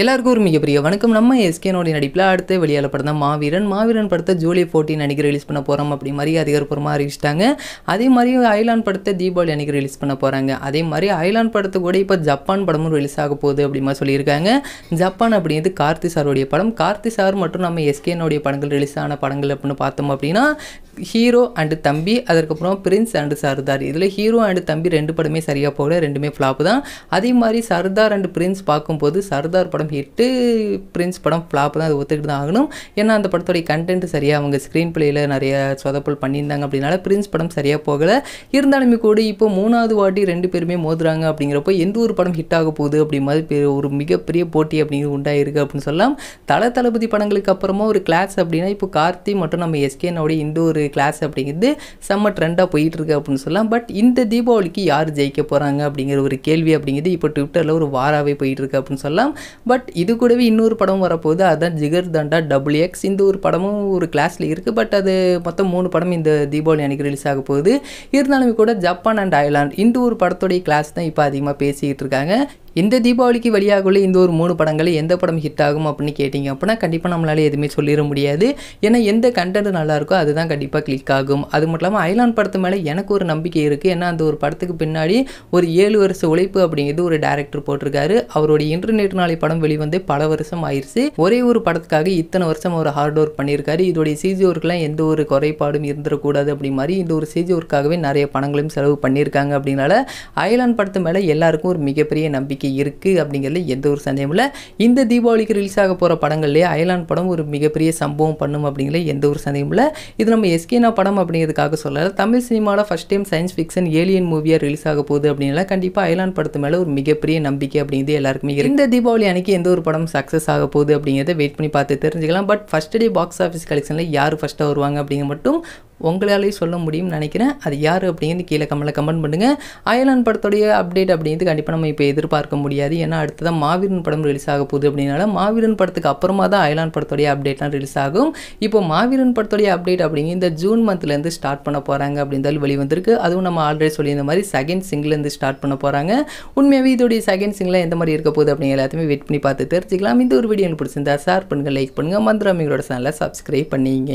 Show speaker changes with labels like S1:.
S1: எல்லாருக்கும் ஒரு மிகப்பெரிய வணக்கம் நம்ம எஸ்கேனோடைய நடிப்பில் அடுத்து வெளியால படம் தான் மாவீரன் மாவீரன் படத்தை ஜூலை ஃபோர்டீன் அன்றைக்கி ரிலீஸ் பண்ண போகிறோம் அப்படி மாதிரி அதிகாரப்பூர்வமாக அறிவிச்சிட்டாங்க அதே மாதிரி ஐலாண்ட் படத்தை தீபாவளி அன்றைக்கி ரிலீஸ் பண்ண போகிறாங்க அதே மாதிரி ஐலாண்ட் படத்தை கூட இப்போ ஜப்பான் படமும் ரிலீஸ் ஆக போகுது அப்படிமா சொல்லியிருக்காங்க ஜப்பான் அப்படிங்கிறது கார்த்தி சாருடைய படம் கார்த்தி சார் மற்றும் நம்ம எஸ்கேனோடைய படங்கள் ரிலீஸ் ஆன படங்கள் அப்படின்னு பார்த்தோம் அப்படின்னா ஹீரோ அண்டு தம்பி அதற்கப்புறம் பிரின்ஸ் அண்டு சர்தார் இதில் ஹீரோ அண்டு தம்பி ரெண்டு படமே சரியாக போகல ரெண்டுமே ஃப்ளாப் தான் அதே மாதிரி சர்தார் அண்டு பிரின்ஸ் பார்க்கும்போது சர்தார் படம் ஹிட்டு பிரின்ஸ் படம் ஃப்ளாப் தான் அது ஒத்துக்கிட்டு தான் ஆகணும் ஏன்னா அந்த படத்துடைய கண்டென்ட் சரியாக அவங்க ஸ்க்ரீன் பிளேயில் நிறைய சொதப்பல் பண்ணியிருந்தாங்க அப்படின்னால பிரின்ஸ் படம் சரியாக போகலை இருந்தாலுமே கூட இப்போ மூணாவது வாட்டி ரெண்டு பேருமே மோதுறாங்க அப்படிங்கிறப்போ எந்த ஒரு படம் ஹிட் ஆக போகுது அப்படி மாதிரி ஒரு மிகப்பெரிய போட்டி அப்படிங்கிறது உண்டாயிருக்கு அப்படின்னு சொல்லலாம் தல தளபதி படங்களுக்கு அப்புறமா ஒரு கிளாஸ் அப்படின்னா இப்போ கார்த்தி மற்றும் நம்ம எஸ்கேனோடைய இந்த ஒரு கிளாஸ் அப்படிங்கிறது செம்ம ட்ரெண்டாக போயிட்டுருக்கு அப்படின்னு சொல்லலாம் பட் இந்த தீபாவளிக்கு யார் ஜெயிக்க போகிறாங்க அப்படிங்கிற ஒரு கேள்வி அப்படிங்கிறது இப்போ ட்விட்டரில் ஒரு வாராகவே போயிட்டுருக்கு அப்படின்னு சொல்லலாம் பட் இது கூடவே இன்னொரு படம் வரப்போகுது அதுதான் ஜிகர் தண்டா டபுள் எக்ஸ் இந்த ஒரு படமும் ஒரு கிளாஸில் இருக்குது பட் அது மொத்தம் மூணு படம் இந்த தீபாவளி அன்றைக்கி ரிலீஸ் ஆக போகுது இருந்தாலுமே கூட ஜப்பான் அண்ட் அயர்லாண்ட் இந்த ஒரு படத்துடைய கிளாஸ் தான் இப்போ அதிகமாக பேசிக்கிட்டு இருக்காங்க இந்த தீபாவளிக்கு உள்ள இந்த ஒரு மூணு படங்களை எந்த படம் ஹிட் ஆகும் அப்படின்னு கேட்டிங்க அப்படின்னா கண்டிப்பாக நம்மளால எதுவுமே சொல்லிட முடியாது ஏன்னா எந்த கண்டென்ட் நல்லாயிருக்கோ அதுதான் கண்டிப்பாக கிளிக் ஆகும் அது மட்டும் இல்லாமல் ஐலான் படத்து மேலே எனக்கு ஒரு நம்பிக்கை இருக்குது ஏன்னா அந்த ஒரு படத்துக்கு பின்னாடி ஒரு ஏழு வருஷ உழைப்பு அப்படிங்கிறது ஒரு டேரக்டர் போட்டிருக்காரு அவருடைய இன்டர்நெட் நாளை படம் வெளிவந்து பல வருஷம் ஆயிடுச்சு ஒரே ஒரு படத்துக்காக இத்தனை வருஷம் அவர் ஹார்ட் ஒர்க் பண்ணியிருக்காரு இதோடைய சிஜி ஒர்க்லாம் எந்த ஒரு குறைபாடும் இருந்துடக்கூடாது அப்படி மாதிரி இந்த ஒரு சிஜி ஒர்க்காகவே நிறைய பணங்களையும் செலவு பண்ணியிருக்காங்க அப்படின்னால ஐலான் படத்து மேலே எல்லாருக்கும் ஒரு மிகப்பெரிய நம்பிக்கை நம்பிக்கை இருக்குது அப்படிங்கிறதுல எந்த ஒரு சந்தேகமும் இல்லை இந்த தீபாவளிக்கு ரிலீஸ் ஆக போகிற படங்கள்லேயே அயலான் படம் ஒரு மிகப்பெரிய சம்பவம் பண்ணும் அப்படிங்கிற எந்த ஒரு சந்தேகமும் இல்லை இது நம்ம எஸ்கேனா படம் அப்படிங்கிறதுக்காக சொல்லலை தமிழ் சினிமாவில் first time science fiction alien மூவியாக ரிலீஸ் ஆக போகுது அப்படின்னா கண்டிப்பாக அயலான் படத்து மேலே ஒரு மிகப்பெரிய நம்பிக்கை அப்படிங்கிறது எல்லாருக்குமே இந்த தீபாவளி அன்னைக்கு எந்த ஒரு படம் சக்ஸஸ் ஆக போகுது அப்படிங்கிறத வெயிட் பண்ணி பார்த்து தெரிஞ்சுக்கலாம் but first day box office கலெக்ஷனில் யார் ஃபஸ்ட்டாக வருவாங்க அப்படிங்க மட்டும் உங்களாலே சொல்ல முடியும்னு நினைக்கிறேன் அது யார் அப்படிங்கிறது கீழே கமலை கமெண்ட் பண்ணுங்கள் அயலான் படத்துடைய அப்டேட் அப்படிங்கிறது கண்டிப்பாக நம்ம இப்போ எதிர்பார்க்க பார்க்க முடியாது ஏன்னா தான் மாவீரன் படம் ரிலீஸ் ஆக போகுது அப்படின்னால மாவீரன் படத்துக்கு அப்புறமா தான் அயலான் படத்துடைய அப்டேட்லாம் ரிலீஸ் ஆகும் இப்போ மாவீரன் படத்துடைய அப்டேட் அப்படிங்க இந்த ஜூன் மந்த்லேருந்து ஸ்டார்ட் பண்ண போகிறாங்க அப்படின்னு வெளி வந்திருக்கு அதுவும் நம்ம ஆல்ரெடி சொல்லியிருந்த மாதிரி செகண்ட் சிங்கிலேருந்து ஸ்டார்ட் பண்ண போகிறாங்க உண்மையாகவே இதோடைய செகண்ட் சிங்கில் எந்த மாதிரி இருக்க போகுது அப்படிங்க எல்லாத்தையுமே வெயிட் பண்ணி பார்த்து தெரிஞ்சுக்கலாம் இந்த ஒரு வீடியோ எனக்கு பிடிச்சிருந்தா ஷேர் பண்ணுங்கள் லைக் பண்ணுங்கள் மந்திராமிகளோட சேனலை சப்ஸ்கிரைப் பண்ணிங்க